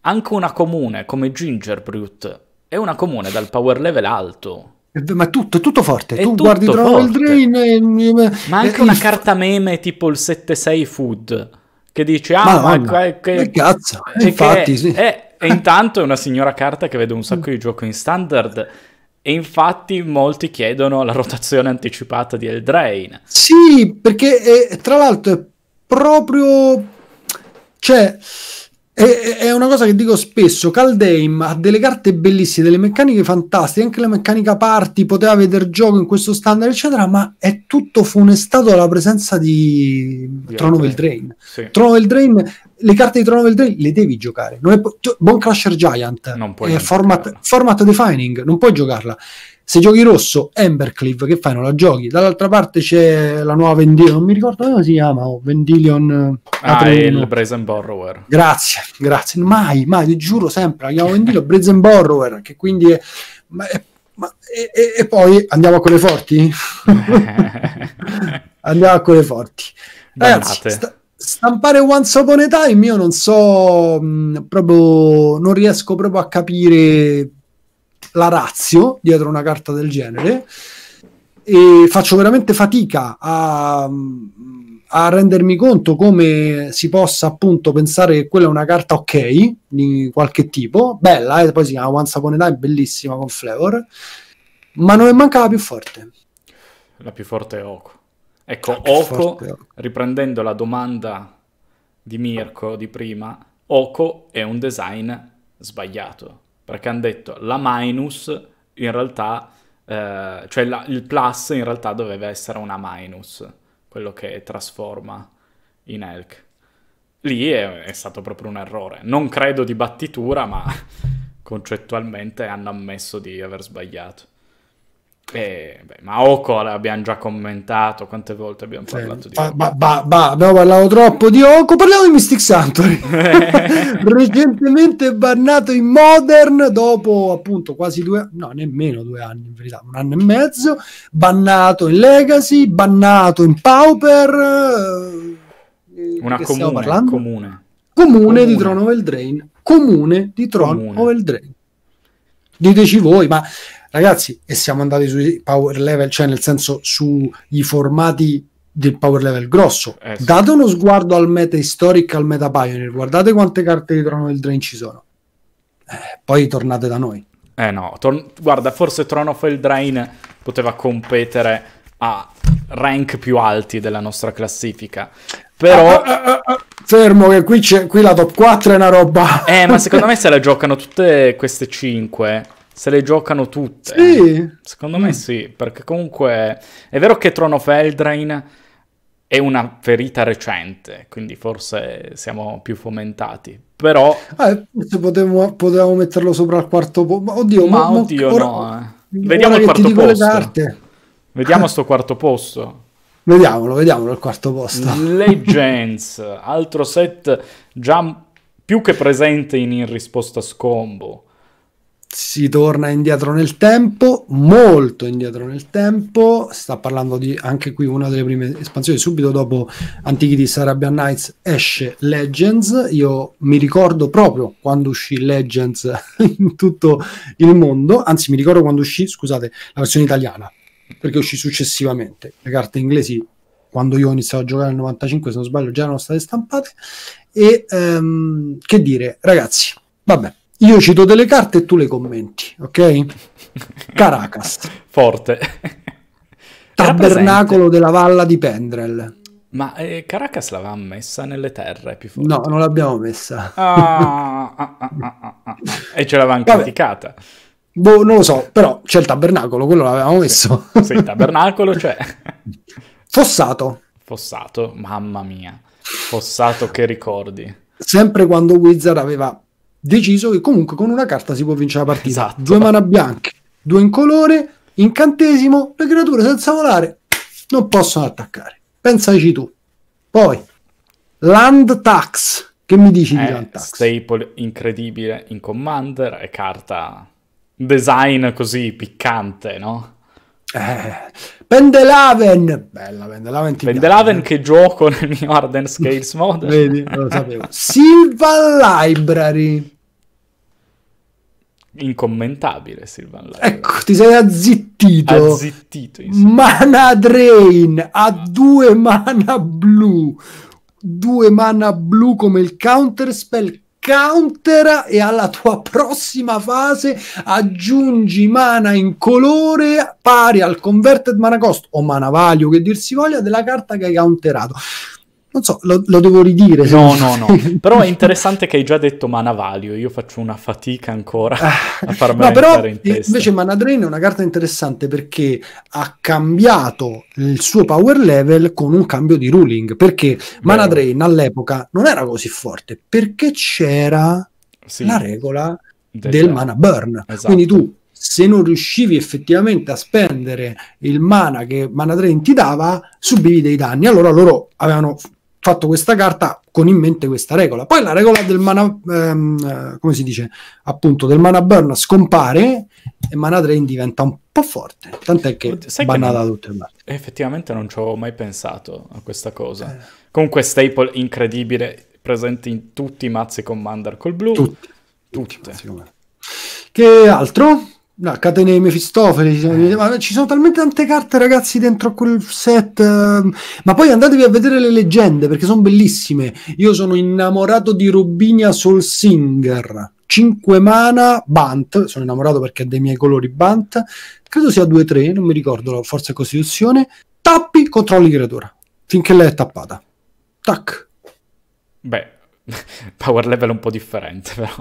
anche una comune come Gingerbrut è una comune dal power level alto. Eh, ma è tutto, è tutto forte. È tu tutto guardi Drawn Drain. E... Ma anche e... Eh, una carta meme tipo il 7-6 Food che dice: Ah, ma, ma, ma che, che cazzo! Che infatti, che sì. è, e intanto è una signora carta che vede un sacco di gioco in standard. E infatti molti chiedono la rotazione anticipata di Eldrain. Sì, perché è, tra l'altro è proprio... Cioè, è, una cosa che dico spesso: Caldeim ha delle carte bellissime, delle meccaniche fantastiche, anche la meccanica party poteva vedere gioco in questo standard, eccetera. Ma è tutto funestato dalla presenza di, di Trono del Drain. Sì. Trono del Drain, le carte di Trono del Drain le devi giocare. Non è... Bone Crusher Giant non puoi è format, format, defining, non puoi giocarla. Se giochi rosso, Embercliff, che fai? Non la giochi. Dall'altra parte c'è la nuova Vendilion, non mi ricordo come si chiama, oh, Vendilion... Eh, ah, è il Brazen Borrower. Grazie, grazie. Mai, mai, ti giuro sempre, la chiamo Vendilion Brazen Borrower, che quindi è... Ma è ma, e, e, e, poi andiamo a quelle forti? andiamo a quelle forti. Ragazzi, sta, stampare Once Upon a Time io non so, mh, proprio, non riesco proprio a capire la razio dietro una carta del genere e faccio veramente fatica a, a, rendermi conto come si possa appunto pensare che quella è una carta ok di qualche tipo, bella, eh, poi si chiama Once Upon a Time, bellissima con Flavor, ma non è manca la più forte. La più forte è Oko Ecco, Oko riprendendo la domanda di Mirko di prima, Oko è un design sbagliato perché hanno detto la minus in realtà, eh, cioè la, il plus in realtà doveva essere una minus, quello che trasforma in elk. Lì è, è stato proprio un errore. Non credo di battitura, ma concettualmente hanno ammesso di aver sbagliato. Eh, beh, ma Oko l'abbiamo già commentato, quante volte abbiamo cioè, parlato sì. di Oko? Ba, ba, ba, abbiamo parlato troppo di Oko, parliamo di Mystic Sanctuary, recentemente bannato in Modern dopo appunto quasi due, anni, no nemmeno due anni in verità, un anno e mezzo, bannato in Legacy, bannato in Pauper, eh, una comune, comune. comune, comune. di Tron Ovel Drain, comune di Tron comune. Ovel Diteci voi, ma ragazzi, e siamo andati sui power level, cioè nel senso sui formati del power level grosso. Eh sì. Date uno sguardo al meta historic, al meta pioneer, guardate quante carte di Trono del Drain ci sono. Eh, poi tornate da noi. Eh no, tor- guarda, forse Trono of the Drain poteva competere a rank più alti della nostra classifica. Però... Ah, ah, ah, ah fermo che qui, qui, la top 4 è una roba... Eh, ma secondo me se la giocano tutte queste 5 se le giocano tutte. Sì. Secondo mm. me sì, perché comunque è vero che Trono of è una ferita recente, quindi forse siamo più fomentati. Però... Eh, forse potevamo, potevamo metterlo sopra al quarto posto. Oddio, ma, ma oddio ma... no. Eh. Vediamo il quarto posto. Vediamo sto quarto posto. Vediamolo, vediamolo il quarto posto. Legends, altro set già più che presente in, in risposta scombo si torna indietro nel tempo, molto indietro nel tempo, sta parlando di anche qui una delle prime espansioni, subito dopo Antiquities Arabian Nights esce Legends, io mi ricordo proprio quando uscì Legends in tutto il mondo, anzi mi ricordo quando uscì, scusate, la versione italiana, perché uscì successivamente, le carte inglesi quando io ho iniziato a giocare nel 95 se non sbaglio già erano state stampate e um, che dire ragazzi, vabbè io cito delle carte e tu le commenti, ok? Caracas. Forte. Tabernacolo della Valla di Pendrel. Ma eh, Caracas l'aveva messa nelle terre più forti. No, non l'abbiamo messa. Ah, ah, ah, ah, e ce l'avevamo criticata. Boh, non lo so, però c'è il tabernacolo, quello l'avevamo messo. Sì, sì il tabernacolo c'è. Fossato. Fossato, mamma mia. Fossato che ricordi. Sempre quando Wizard aveva deciso che comunque con una carta si può vincere la partita. Esatto. Due mana bianche, due in colore, incantesimo, le creature senza volare non possono attaccare. Pensaci tu. Poi, Land Tax. Che mi dici eh, di Land Tax? Staple incredibile in Commander e carta design così piccante, no? Eh, Pendelaven, bella Pendelaven. Pendelaven che eh? gioco nel mio Arden Scales mod. Vedi, lo sapevo. Silva Library. Incommentabile Silvan Lauro. Ecco, ti sei azzittito. Azzittito. Mana Drain a due mana blu. Due mana blu come il counter spell countera e alla tua prossima fase aggiungi mana in colore pari al converted mana cost o mana value che dir si voglia della carta che hai counterato non so, lo, lo devo ridire. No, no, no. però è interessante che hai già detto mana Manavaglio. Io faccio una fatica ancora ah. a farmela no, però, in testa. Invece Manadrain è una carta interessante perché ha cambiato il suo power level con un cambio di ruling. Perché mana drain all'epoca non era così forte. Perché c'era sì. la regola del, del mana burn. Esatto. Quindi tu se non riuscivi effettivamente a spendere il mana che Mana drain ti dava, subivi dei danni. Allora loro avevano fatto questa carta con in mente questa regola. Poi la regola del mana, ehm, eh, come si dice, appunto, del mana burn scompare e mana drain diventa un po' forte, tant'è che Sai bannata da tutte le parti. Effettivamente non ci avevo mai pensato a questa cosa. Eh. Comunque staple incredibile, presente in tutti i mazzi Commander col blu. Tutti. Tutte. Che altro? No, Catenei, Mefistofele, eh. ma ci sono talmente tante carte ragazzi dentro quel set, ehm, ma poi andatevi a vedere le leggende perché sono bellissime, io sono innamorato di Rubinia Solsinger, 5 mana, Bant, sono innamorato perché ha dei miei colori Bant, credo sia 2-3, non mi ricordo, forza costituzione, tappi, controlli creatura, finché lei è tappata, tac. Beh, power level un po' differente però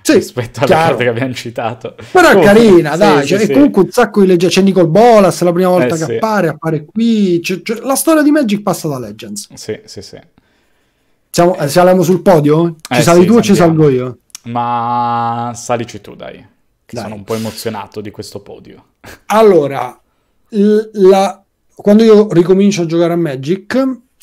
sì, rispetto alla chiaro. carta che abbiamo citato. Però è carina, sì, dai, sì, cioè, sì. comunque un sacco di legge. C'è Nicole Bolas la prima volta eh, che appare, appare qui. C'è, c'è... La storia di Magic passa da Legends. Sì, sì, sì. Siamo, eh, saliamo sul podio? Ci eh, sali tu o ci salgo io? Ma salici tu, dai. dai. Sono un po' emozionato di questo podio. Allora, la... quando io ricomincio a giocare a Magic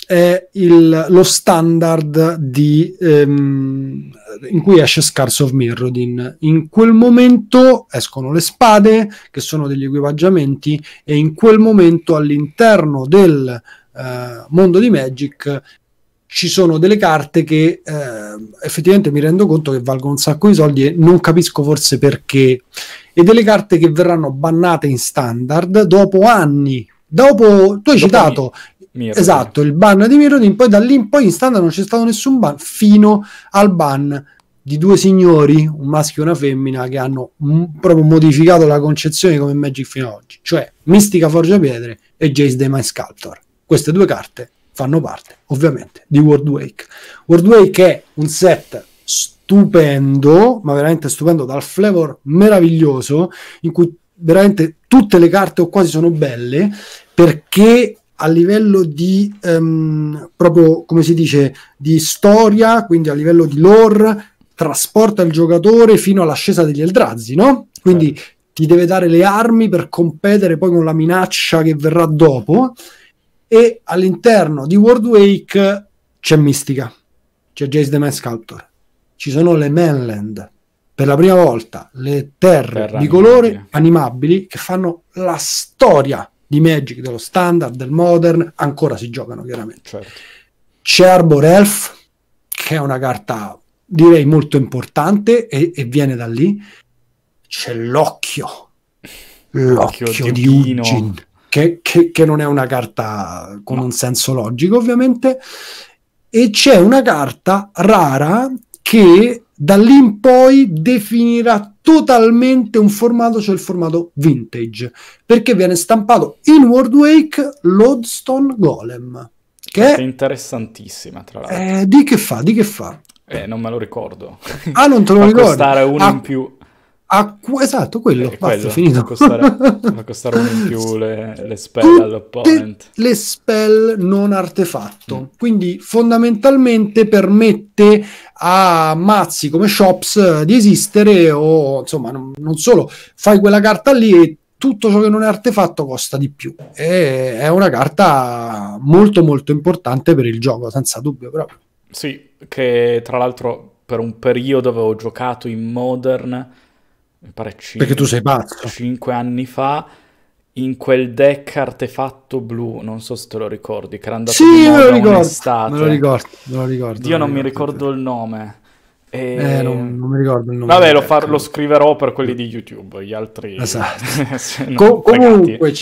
è il, lo standard di, ehm, in cui esce Scars of Mirrodin. In quel momento escono le spade, che sono degli equipaggiamenti, e in quel momento all'interno del eh, mondo di Magic ci sono delle carte che eh, effettivamente mi rendo conto che valgono un sacco di soldi e non capisco forse perché, e delle carte che verranno bannate in standard dopo anni dopo tu hai dopo citato Mirodin. Esatto, il ban di Mirodin, poi da lì in poi in standard non c'è stato nessun ban, fino al ban di due signori, un maschio e una femmina, che hanno m- mm, proprio modificato la concezione come Magic fino ad oggi, cioè Mistica Forgia Pietre e Jace the Mind Sculptor. Queste due carte fanno parte, ovviamente, di World Wake. World Wake è un set stupendo, ma veramente stupendo, dal flavor meraviglioso, in cui veramente tutte le carte o quasi sono belle, perché a livello di ehm, proprio come si dice di storia, quindi a livello di lore, trasporta il giocatore fino all'ascesa degli Eldrazi, no? Quindi certo. ti deve dare le armi per competere poi con la minaccia che verrà dopo. E all'interno di World Wake c'è Mistica, c'è Jace the Man Sculptor, ci sono le Manland. Per la prima volta le terre, terra di animabili. colore animabili che fanno la storia di Magic, dello standard, del modern, ancora si giocano chiaramente. Certo. C'è Arbor Elf, che è una carta direi molto importante e, e viene da lì. C'è l'occhio, l'occhio, l'occhio di Ugin, che, che, che, non è una carta con no. un senso logico ovviamente. E c'è una carta rara che da lì in poi definirà totalmente un formato, cioè il formato vintage, perché viene stampato in World Wake Lodestone Golem. Che è interessantissima, tra l'altro. Eh, di che fa? Di che fa? Eh, non me lo ricordo. Ah, non te lo ricordo. costare uno a, ah, in più. A, ah, esatto, quello. Eh, Basta, quello. finito. Ma costare, costare uno in più le, le spell all'opponent. Le spell non artefatto. Mm. Quindi fondamentalmente permette a Mazzi come Shops eh, di esistere o insomma non, non solo, fai quella carta lì e tutto ciò che non è artefatto costa di più. E è una carta molto molto importante per il gioco, senza dubbio proprio. Sì, che tra l'altro per un periodo avevo giocato in Modern, mi pare 5, Perché tu sei pazzo. 5 anni fa in quel deck artefatto blu, non so se te lo ricordi, che era andato sì, me lo ricordo, me lo ricordo, me lo ricordo. Io non mi ricordo il nome. E... Eh, non, non, mi ricordo il nome. Vabbè, lo, far, lo, scriverò per quelli di YouTube, gli altri... Esatto. Com- comunque,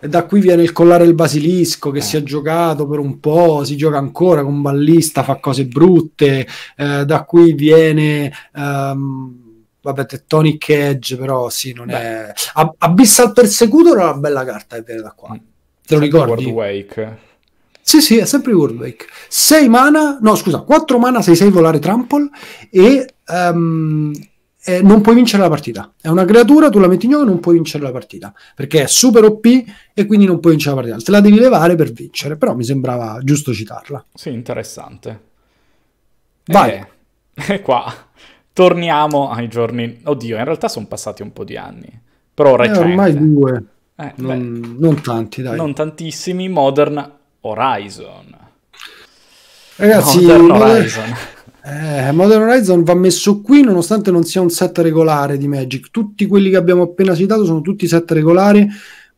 da qui viene il collare del basilisco che eh. si è giocato per un po', si gioca ancora con ballista, fa cose brutte, eh, da qui viene... Um vabbè, Tonic Edge, però sì, non Beh. è... Ab- Abyssal Persecutor era una bella carta che viene da qua. Mm. Te lo ricordi? World Wake. Sì, sì, è sempre World Wake. 6 mana, no scusa, 4 mana, 6-6 volare Trample e... Um, eh, non puoi vincere la partita. È una creatura, tu la metti in gioco e non puoi vincere la partita perché è super OP e quindi non puoi vincere la partita. Te la devi levare per vincere, però mi sembrava giusto citarla. Sì, interessante. Vai. E eh, qua torniamo ai giorni... Oddio, in realtà sono passati un po' di anni. Però eh, recente. Eh, ormai due. Eh, non, non, tanti, dai. Non tantissimi. Modern Horizon. Ragazzi, Modern Horizon. Eh, Modern Horizon va messo qui nonostante non sia un set regolare di Magic. Tutti quelli che abbiamo appena citato sono tutti set regolari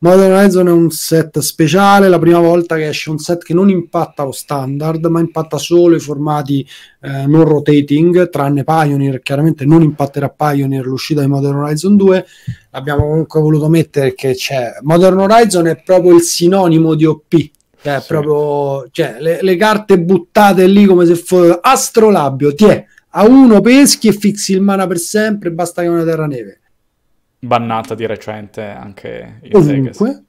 Modern Horizon è un set speciale, la prima volta che esce un set che non impatta lo standard, ma impatta solo i formati eh, non rotating, tranne Pioneer, chiaramente non impatterà Pioneer l'uscita di Modern Horizon 2, l'abbiamo comunque voluto mettere che c'è. Modern Horizon è proprio il sinonimo di OP, cioè, sì. proprio, cioè le, le, carte buttate lì come se fosse astrolabio, ti è, a uno peschi e fixi il mana per sempre, basta che non è terra neve bannata di recente anche in Ovunque. Legacy.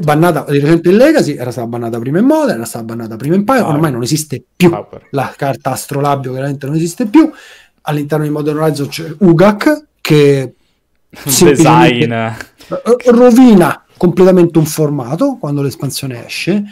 Bannata. di recente il Legacy, era stata bannata prima in Modern, era stata bannata prima in Pyro, ah, ormai non esiste più. Ah, La carta astrolabio veramente non esiste più. All'interno di Modern Horizon c'è Ugak che design eh, rovina completamente un formato quando l'espansione esce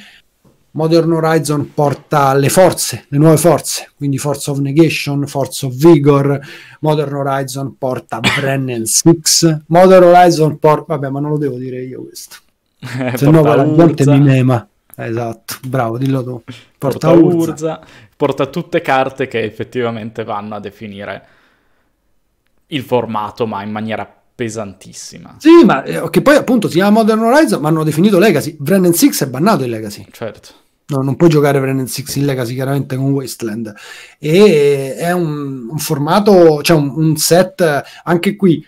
Modern Horizon porta le forze, le nuove forze, quindi Force of Negation, Force of Vigor, Modern Horizon porta Brennan 6, Modern Horizon porta... vabbè ma non lo devo dire io questo, eh, se no la gente mi mema. Esatto, bravo, dillo tu. Porta, porta Urza. Urza, porta tutte carte che effettivamente vanno a definire il formato, ma in maniera pesantissima. Sì, ma eh, che poi appunto si chiama Modern Horizon, ma hanno definito Legacy. Brennan 6 è bannato il Legacy. Certo. No, non puoi giocare Brennan Six Legacy chiaramente con Wasteland. E è un, un formato, cioè un, un, set, anche qui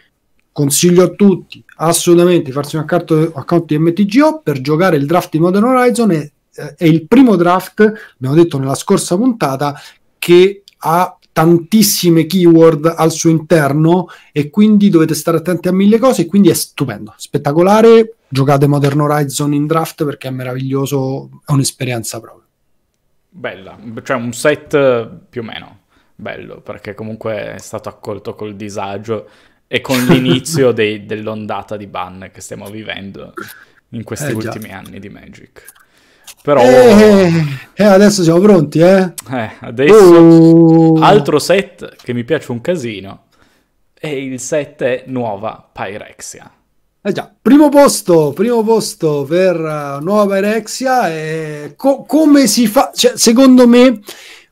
consiglio a tutti assolutamente di farsi un account, account di MTGO per giocare il draft di Modern Horizon. E, eh, è il primo draft, abbiamo detto nella scorsa puntata, che ha tantissime keyword al suo interno e quindi dovete stare attenti a mille cose e quindi è stupendo, spettacolare, giocate Modern Horizon in draft perché è meraviglioso, è un'esperienza proprio. Bella, cioè un set più o meno bello, perché comunque è stato accolto col disagio e con l'inizio dei, dell'ondata di ban che stiamo vivendo in questi eh, ultimi anni di Magic. Però... Eh, eh, eh adesso siamo pronti, eh? eh? adesso... Oh. Altro set che mi piace un casino, e il set è nuova Pyrexia. Eh già, primo posto, primo posto per uh, Nuova Erexia. E co- come si fa? Cioè, secondo me,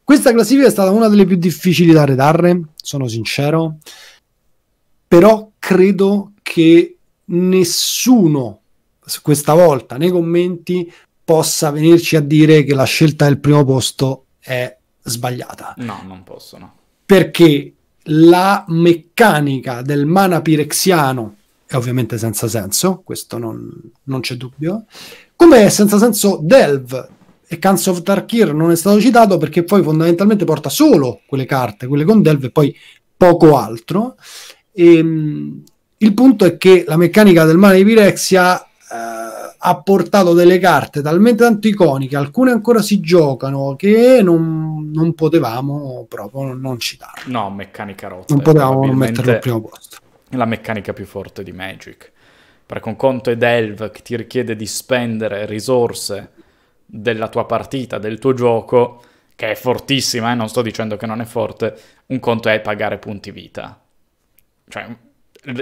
questa classifica è stata una delle più difficili da redarre, sono sincero. Però credo che nessuno questa volta nei commenti possa venirci a dire che la scelta del primo posto è sbagliata. No, non possono. Perché la meccanica del mana pirexiano è ovviamente senza senso, questo non, non c'è dubbio. Come è senza senso Delve e Cans of Tarkir non è stato citato perché poi fondamentalmente porta solo quelle carte, quelle con Delve e poi poco altro. E, ehm, il punto è che la meccanica del male di Pirexia eh, ha portato delle carte talmente tanto iconiche, alcune ancora si giocano, che non, non potevamo proprio non citarle. No, meccanica rotta. Non potevamo eh, metterle al primo posto la meccanica più forte di Magic. Perché un conto è Delve che ti richiede di spendere risorse della tua partita, del tuo gioco, che è fortissima, e eh? non sto dicendo che non è forte, un conto è pagare punti vita. Cioè,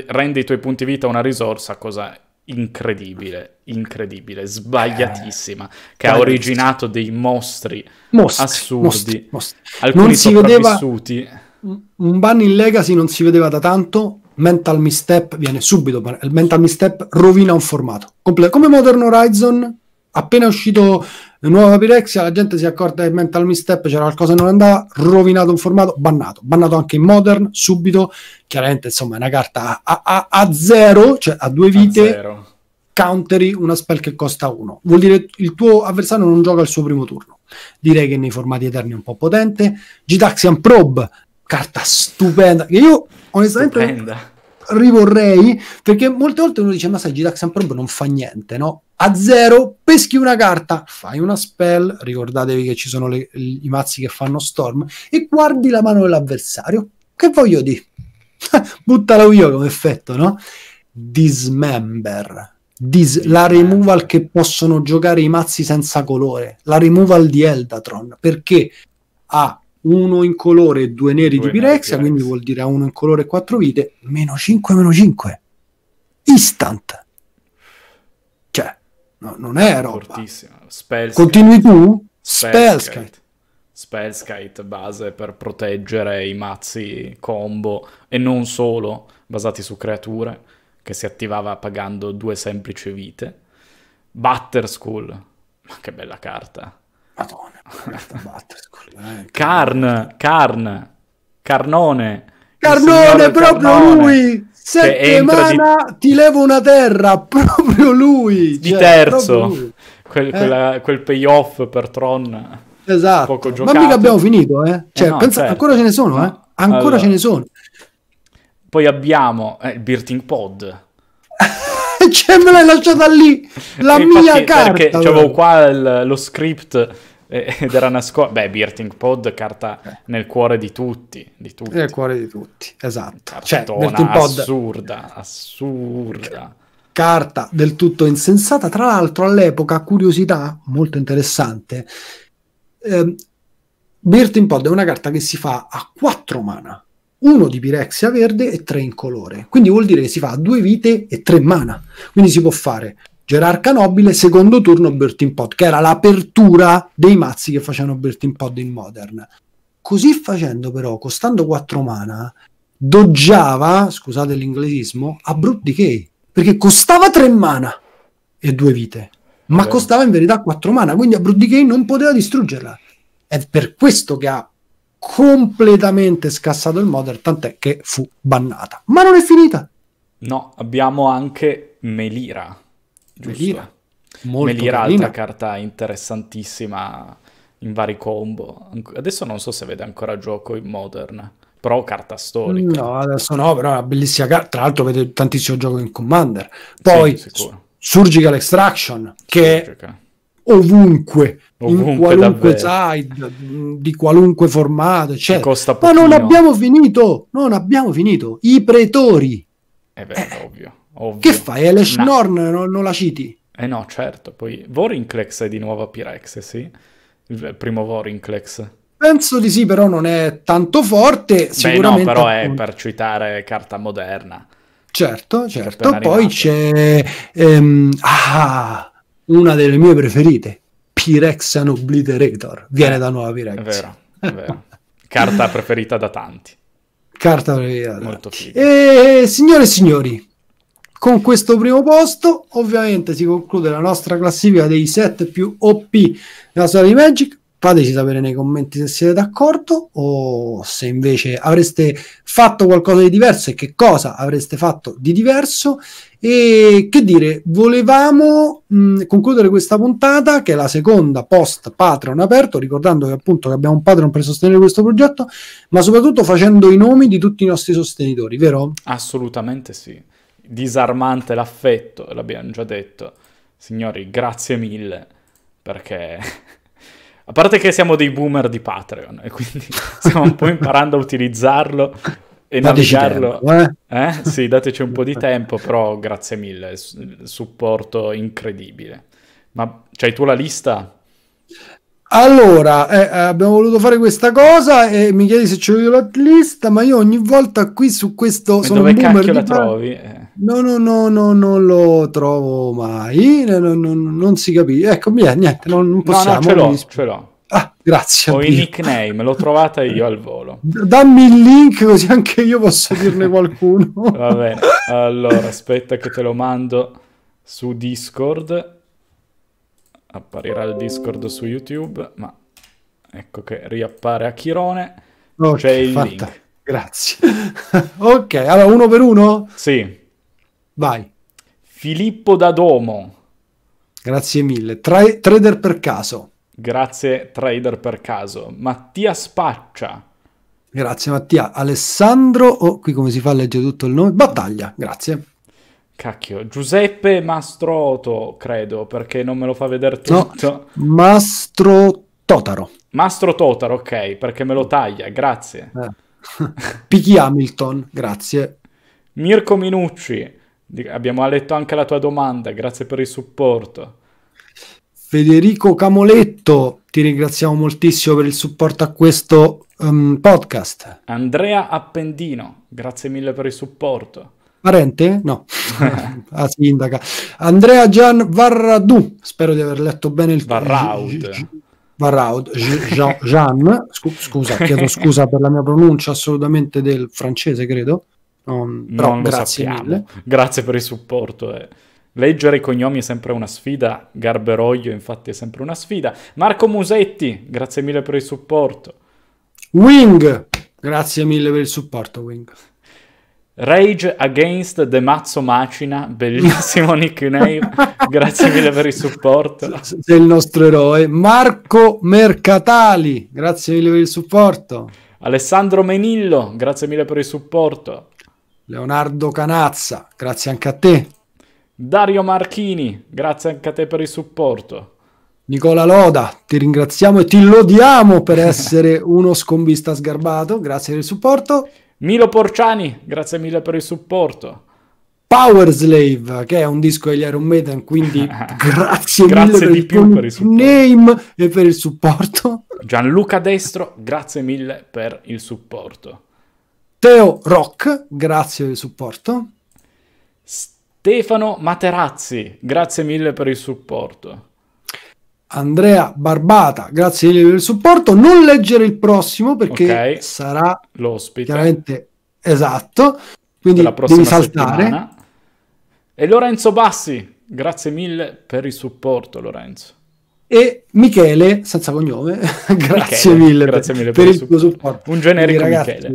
rendi i tuoi punti vita una risorsa, cosa incredibile, incredibile, eh, sbagliatissima, eh, che ha originato dei mostri, mostri assurdi, mostri, mostri. alcuni non si sopravvissuti. Vedeva, un ban in Legacy non si vedeva da tanto, mental misstep viene subito, il mental misstep rovina un formato. Comple- come Modern Horizon, appena uscito nuova Pirexia, la gente si è accorta che mental misstep c'era qualcosa che non andava, rovinato un formato, bannato. Bannato anche in Modern, subito. Chiaramente, insomma, è una carta a, a, a zero, cioè a due vite. A counteri una spell che costa uno, Vuol dire il tuo avversario non gioca il suo primo turno. Direi che nei formati eterni è un po' potente. Gitaxian Probe carta stupenda che io onestamente stupenda. rivorrei perché molte volte uno dice ma sai Gitaxan Probe non fa niente no? a zero peschi una carta fai una spell ricordatevi che ci sono le, i mazzi che fanno storm e guardi la mano dell'avversario che voglio di? buttalo io come effetto no? dismember Dis- la removal che possono giocare i mazzi senza colore, la removal di Eldatron, perché ha uno in colore e due neri due di Pirexia, quindi vuol dire a uno in colore e quattro vite, meno 5, meno 5. Instant. Cioè, no, non è roba. Continui tu? Spellskite. Spellskite base per proteggere i mazzi combo e non solo, basati su creature, che si attivava pagando due semplici vite. Butter School. Ma che bella carta Madonna, eh, Carn, Carn, Carnone. Carnone, proprio Carnone, lui! Settimana di... ti levo una terra, proprio lui! Di cioè, terzo, lui. Quel, eh. quella, quel payoff per Tron. Esatto, poco ma mica abbiamo finito, eh? eh cioè, eh no, pensa, certo. ancora ce ne sono, eh? Ancora allora. ce ne sono. Poi abbiamo eh, il Birting Pod. cioè me l'hai lasciata lì la eh, Infatti, mia carta perché avevo qua il, lo script eh, ed era nascosto beh Birting Pod carta nel cuore di tutti, di tutti nel cuore di tutti esatto cioè, Cartona, cioè, assurda assurda carta del tutto insensata tra l'altro all'epoca curiosità molto interessante eh, Birting Pod è una carta che si fa a 4 mana uno di Pirexia verde e tre in colore. Quindi vuol dire che si fa due vite e tre mana. Quindi si può fare Gerarca Nobile, secondo turno Bertin Pod, che era l'apertura dei mazzi che facevano Bertin Pod in Modern. Così facendo però, costando 4 mana, doggiava, scusate l'inglesismo, a Brute Decay, perché costava 3 mana e 2 vite, ma Beh. costava in verità 4 mana, quindi a Brute Decay non poteva distruggerla. È per questo che ha completamente scassato il modder, tant'è che fu bannata. Ma non è finita! No, abbiamo anche Melira. Giusto? Melira. Molto Melira, carina. altra carta interessantissima in vari combo. Adesso non so se vede ancora gioco in Modern, però carta storica. No, adesso no, però è una bellissima carta. Tra l'altro vede tantissimo gioco in Commander. Poi sì, Surgical Extraction, che Surgical ovunque, ovunque in qualunque davvero. side, di qualunque formato, eccetera. Ma non abbiamo finito, non abbiamo finito. I pretori. Eh beh, eh. Ovvio, ovvio, Che fai? l'eshnorn no. non, non, la citi? Eh no, certo. Poi Vorinclex è di nuovo a Pirex, sì? Il primo Vorinclex. Penso di sì, però non è tanto forte. Sicuramente. Beh, no, però appunto. è per citare carta moderna. Certo, certo. Poi c'è... Ehm, ah, una delle mie preferite, Pirexan Obliterator, viene eh, da Nuova Pyrex. È vero, è vero. Carta preferita da tanti. Carta preferita da Molto tanti. E, eh, signore e signori, con questo primo posto ovviamente si conclude la nostra classifica dei set più OP della storia di Magic fateci sapere nei commenti se siete d'accordo o se invece avreste fatto qualcosa di diverso e che cosa avreste fatto di diverso e che dire, volevamo mh, mm, concludere questa puntata, che è la seconda post Patreon aperto, ricordando che appunto che abbiamo un Patreon per sostenere questo progetto, ma soprattutto facendo i nomi di tutti i nostri sostenitori, vero? Assolutamente sì. Disarmante l'affetto, l'abbiamo già detto. Signori, grazie mille, perché a parte che siamo dei boomer di Patreon e quindi stiamo un po' imparando a utilizzarlo e dateci navigarlo. Tempo, eh? eh? Sì, dateci un po' di tempo, però grazie mille, supporto incredibile. Ma c'hai tu la lista? Allora, eh, abbiamo voluto fare questa cosa e mi chiedi se c'è io la lista, ma io ogni volta qui su questo e sono dove un boomer cacchio la trovi? Eh. No, no, no, no, non lo trovo mai. Non, non, non si capisce. Ecco, via, niente, non, non possiamo. No, no, ce l'ho, ce l'ho. Ah, grazie. Ho il nickname, l'ho trovata io al volo. Dammi il link così anche io posso dirne qualcuno. Va bene, allora aspetta che te lo mando su Discord. Apparirà il Discord su YouTube, ma ecco che riappare a Chirone. Okay, C'è il fatta. link. Grazie. ok, allora uno per uno? Sì. Vai. Filippo D'Adomo. Grazie mille. Tra- trader per caso. Grazie trader per caso. Mattia Spaccia. Grazie Mattia. Alessandro, oh, qui come si fa a leggere tutto il nome? Battaglia, grazie. Cacchio, Giuseppe Mastroto, credo, perché non me lo fa vedere tutto. No, Mastro Totaro. Mastro Totaro, ok, perché me lo taglia, grazie. Eh. P. Hamilton, grazie. Mirko Minucci, Abbiamo letto anche la tua domanda, grazie per il supporto. Federico Camoletto, ti ringraziamo moltissimo per il supporto a questo um, podcast. Andrea Appendino, grazie mille per il supporto. Parente? No, a ah, sindaca. Andrea Gian Varradu, spero di aver letto bene il Varraud. Varraud, Jean, Jean scu- scusa, chiedo scusa per la mia pronuncia assolutamente del francese, credo non, però non grazie mille. Grazie per il supporto. Eh. Leggere i cognomi è sempre una sfida, Garberoglio infatti è sempre una sfida. Marco Musetti, grazie mille per il supporto. Wing, grazie mille per il supporto Wing. Rage Against The Mazzo Macina, bellissimo nickname, grazie mille per il supporto. Sei il nostro eroe. Marco Mercatali, grazie mille per il supporto. Alessandro Menillo, grazie mille per il supporto. Leonardo Canazza, grazie anche a te. Dario Marchini, grazie anche a te per il supporto. Nicola Loda, ti ringraziamo e ti lodiamo per essere uno scombista sgarbato, grazie per il supporto. Milo Porciani, grazie mille per il supporto. Power Slave, che è un disco degli Iron Maiden, quindi grazie, grazie mille per il, per il supporto. name e per il supporto. Gianluca Destro, grazie mille per il supporto. Teo Rock, grazie del supporto. Stefano Materazzi, grazie mille per il supporto. Andrea Barbata, grazie mille per il supporto. Non leggere il prossimo perché okay. sarà l'ospite. Chiaramente esatto. Quindi la devi saltare. Settimana. E Lorenzo Bassi, grazie mille per il supporto, Lorenzo e Michele, senza cognome, grazie, Michele, mille grazie mille per, per il tuo supporto. Un generico ragazzi, Michele.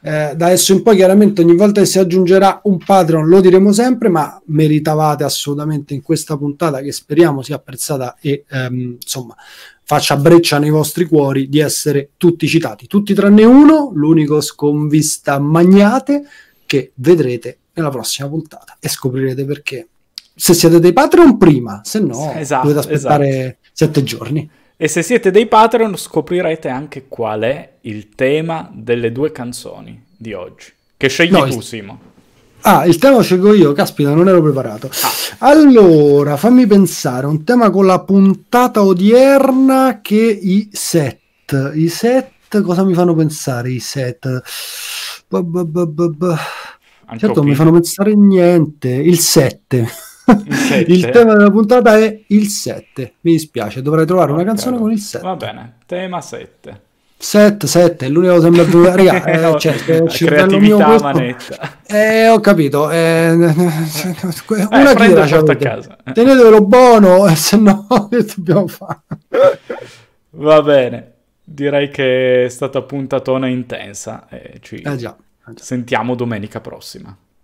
Eh, da adesso in poi chiaramente ogni volta che si aggiungerà un Patreon lo diremo sempre, ma meritavate assolutamente in questa puntata che speriamo sia apprezzata e ehm, insomma faccia breccia nei vostri cuori di essere tutti citati, tutti tranne uno, l'unico sconvista magnate che vedrete nella prossima puntata e scoprirete perché se siete dei Patreon prima, se no esatto, dovete aspettare esatto sette giorni. E se siete dei Patreon scoprirete anche qual è il tema delle due canzoni di oggi. Che scegli no, tu, il... Simo. Ah, il tema lo scelgo io, caspita, non ero preparato. Ah. Allora, fammi pensare, un tema con la puntata odierna che i set. I set, cosa mi fanno pensare i set? Bah, bah, bah, bah, Certo, non mi fanno pensare niente. Il 7 il tema della puntata è il 7. Mi dispiace, dovrei trovare oh, una canzone caro. con il 7. Va bene, tema 7. 7, 7, è l'unica cosa che mi è venuta, raga, eh, cioè, eh, creatività mio manetta. Eh, ho capito, eh, eh una eh, tira a casa. tenetevelo buono, se no che dobbiamo fare? Va bene, direi che è stata puntatona intensa, eh, ci eh già, eh, già. sentiamo domenica prossima.